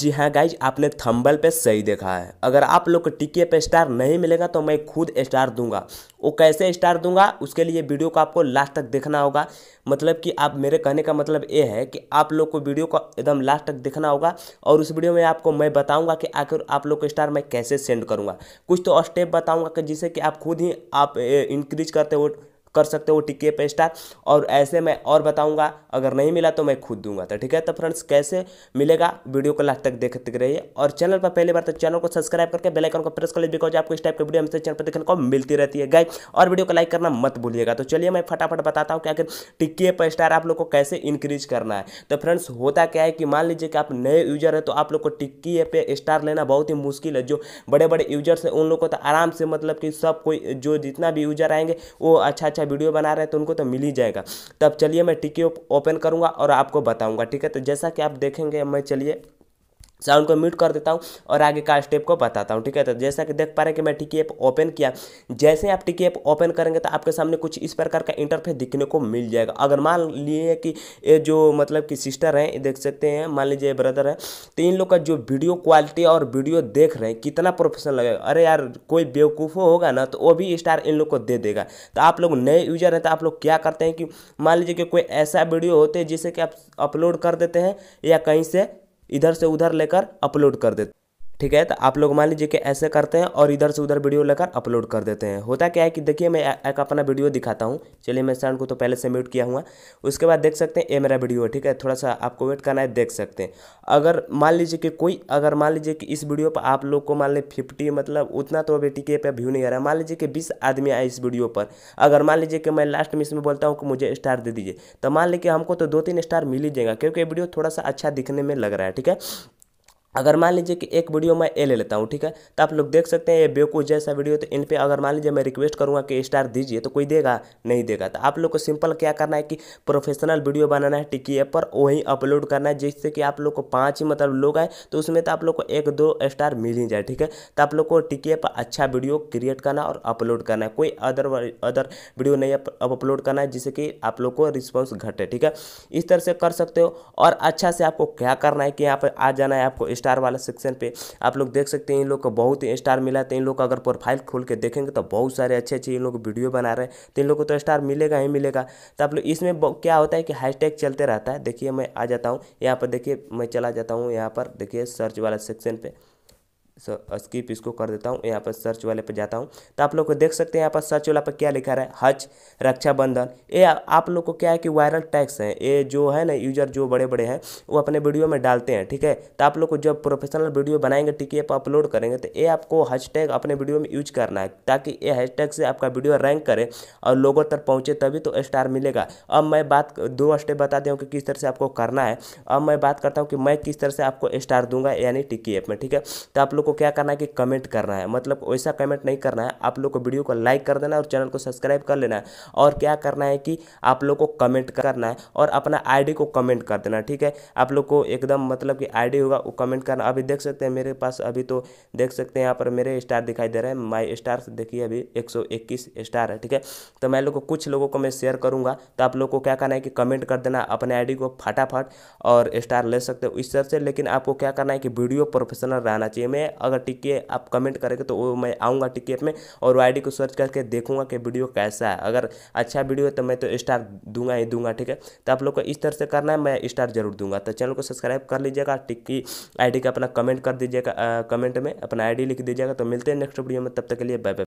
जी हाँ गाइज आपने थंबल पे सही देखा है अगर आप लोग को टिके पे स्टार नहीं मिलेगा तो मैं खुद स्टार दूंगा वो कैसे स्टार दूंगा उसके लिए वीडियो को आपको लास्ट तक देखना होगा मतलब कि आप मेरे कहने का मतलब ये है कि आप लोग को वीडियो को एकदम लास्ट तक देखना होगा और उस वीडियो में आपको मैं बताऊँगा कि आखिर आप लोग को स्टार मैं कैसे सेंड करूँगा कुछ तो स्टेप बताऊँगा कि जिससे कि आप खुद ही आप इंक्रीज करते हो कर सकते हो टिके पे स्टार और ऐसे मैं और बताऊंगा अगर नहीं मिला तो मैं खुद दूंगा तो ठीक है तो फ्रेंड्स कैसे मिलेगा वीडियो को लास्ट तक देखते रहिए और चैनल पर पहली बार तो चैनल को सब्सक्राइब करके बेलाइकन को प्रेस कर लीजिए बिकॉज आपको इस टाइप की वीडियो हमसे चैनल पर देखने को मिलती रहती है गाय और वीडियो को लाइक करना मत भूलिएगा तो चलिए मैं फटाफट बताता हूँ कि आखिर टिकिए स्टार आप लोग को कैसे इंक्रीज करना है तो फ्रेंड्स होता क्या है कि मान लीजिए कि आप नए यूजर है तो आप लोग को टिक्की पे स्टार लेना बहुत ही मुश्किल है जो बड़े बड़े यूजर्स हैं उन लोग को तो आराम से मतलब कि सब कोई जो जितना भी यूजर आएंगे वो अच्छा अच्छा वीडियो बना रहे हैं तो उनको तो मिल ही जाएगा तब चलिए मैं टिकी ओपन करूँगा और आपको बताऊँगा ठीक है तो जैसा कि आप देखेंगे मैं चलिए साउंड को म्यूट कर देता हूँ और आगे का स्टेप को बताता हूँ ठीक है तो जैसा कि देख पा रहे हैं कि मैं टिकी ऐप ओपन किया जैसे आप टिकी ऐप ओपन करेंगे तो आपके सामने कुछ इस प्रकार का इंटरफेस दिखने को मिल जाएगा अगर मान लिए कि ये जो मतलब कि सिस्टर हैं देख सकते हैं मान लीजिए ब्रदर है तो इन लोग का जो वीडियो क्वालिटी और वीडियो देख रहे हैं कितना प्रोफेशनल लगेगा अरे यार कोई बेवकूफ़ होगा ना तो वो भी स्टार इन लोग को दे देगा तो आप लोग नए यूजर हैं तो आप लोग क्या करते हैं कि मान लीजिए कि कोई ऐसा वीडियो होते हैं जिसे कि आप अपलोड कर देते हैं या कहीं से इधर से उधर लेकर अपलोड कर देते ठीक है तो आप लोग मान लीजिए कि ऐसे करते हैं और इधर से उधर वीडियो लेकर अपलोड कर देते हैं होता क्या है कि देखिए मैं एक अपना वीडियो दिखाता हूँ चलिए मैं साउंड को तो पहले से म्यूट किया हुआ उसके बाद देख सकते हैं ये मेरा वीडियो है ठीक है थोड़ा सा आपको वेट करना है देख सकते हैं अगर मान लीजिए कि कोई अगर मान लीजिए कि इस वीडियो पर आप लोग को मान लें फिफ्टी मतलब उतना तो अभी टीके पर व्यू नहीं आ रहा मान लीजिए कि बीस आदमी आए इस वीडियो पर अगर मान लीजिए कि मैं लास्ट में इसमें बोलता हूँ कि मुझे स्टार दे दीजिए तो मान लीजिए हमको तो दो तीन स्टार मिल ही जाएगा क्योंकि वीडियो थोड़ा सा अच्छा दिखने में लग रहा है ठीक है अगर मान लीजिए कि एक वीडियो मैं ए ले लेता हूँ ठीक है तो आप लोग देख सकते हैं ये बेवकूफ़ जैसा वीडियो तो इन पे अगर मान लीजिए मैं रिक्वेस्ट करूँगा कि स्टार दीजिए तो कोई देगा नहीं देगा तो आप लोग को सिंपल क्या करना है कि प्रोफेशनल वीडियो बनाना है टिकी ऐप पर वहीं अपलोड करना है जिससे कि आप लोग को पाँच ही मतलब लोग आए तो उसमें तो आप लोग को एक दो स्टार मिल ही जाए ठीक है तो आप लोग को टिकी ऐप पर अच्छा वीडियो क्रिएट करना और अपलोड करना है कोई अदर अदर वीडियो नहीं अपलोड करना है जिससे कि आप लोग को रिस्पॉन्स घटे ठीक है इस तरह से कर सकते हो और अच्छा से आपको क्या करना है कि यहाँ पर आ जाना है आपको स्टार स्टार वाला सेक्शन पे आप लोग देख सकते हैं इन लोग को बहुत ही स्टार मिला तो इन लोग का अगर प्रोफाइल खोल के देखेंगे तो बहुत सारे अच्छे अच्छे इन लोग वीडियो बना रहे हैं तो इन लोग को तो स्टार मिलेगा ही मिलेगा तो आप लोग इसमें क्या होता है कि हैश चलते रहता है देखिए मैं आ जाता हूँ यहाँ पर देखिए मैं चला जाता हूँ यहाँ पर देखिए सर्च वाला सेक्शन पर स्किप uh, इसको कर देता हूँ यहाँ पर सर्च वाले पर जाता हूँ तो आप लोग को देख सकते हैं यहाँ पर सर्च वाला पर क्या लिखा रहा है हज रक्षाबंधन ये आप लोग को क्या है कि वायरल टैक्स है ये जो है ना यूजर जो बड़े बड़े हैं वो अपने वीडियो में डालते हैं ठीक है तो आप लोग को जब प्रोफेशनल वीडियो बनाएंगे ठीक है अपलोड करेंगे तो ये आपको हज अपने वीडियो में यूज करना है ताकि ये हैशटैग से आपका वीडियो रैंक करे और लोगों तक पहुँचे तभी तो स्टार मिलेगा अब मैं बात दो स्टेप बताते हूँ कि किस तरह से आपको करना है अब मैं बात करता हूँ कि मैं किस तरह से आपको स्टार दूंगा यानी टिकी ऐप में ठीक है तो आप लोग को क्या करना है कि कमेंट करना है मतलब वैसा कमेंट नहीं करना है आप लोग को वीडियो को लाइक कर देना है और चैनल को सब्सक्राइब कर लेना है और क्या करना है कि आप लोग को कमेंट करना है और अपना आईडी को कमेंट कर देना ठीक है आप लोग को एकदम मतलब कि आईडी होगा वो कमेंट करना अभी देख सकते हैं मेरे पास अभी तो देख सकते हैं यहाँ पर मेरे स्टार दिखाई दे रहे हैं माई स्टार देखिए अभी एक स्टार है ठीक है तो मैं लोग को कुछ लोगों को मैं शेयर करूँगा तो आप लोग को क्या करना है कि कमेंट कर देना अपने आईडी को फटाफट और स्टार ले सकते हो इस तरह से लेकिन आपको क्या करना है कि वीडियो प्रोफेशनल रहना चाहिए मैं अगर टिकी आप कमेंट करेंगे तो वो मैं आऊँगा टिकी में और वो आई को सर्च करके देखूंगा कि वीडियो कैसा है अगर अच्छा वीडियो है तो मैं तो स्टार दूंगा ही दूंगा ठीक है तो आप लोग को इस तरह से करना है मैं स्टार जरूर दूंगा तो चैनल को सब्सक्राइब कर लीजिएगा टिक्की आई का अपना कमेंट कर दीजिएगा कमेंट में अपना आई लिख दीजिएगा तो मिलते हैं नेक्स्ट वीडियो में तब तक के लिए बाय बाय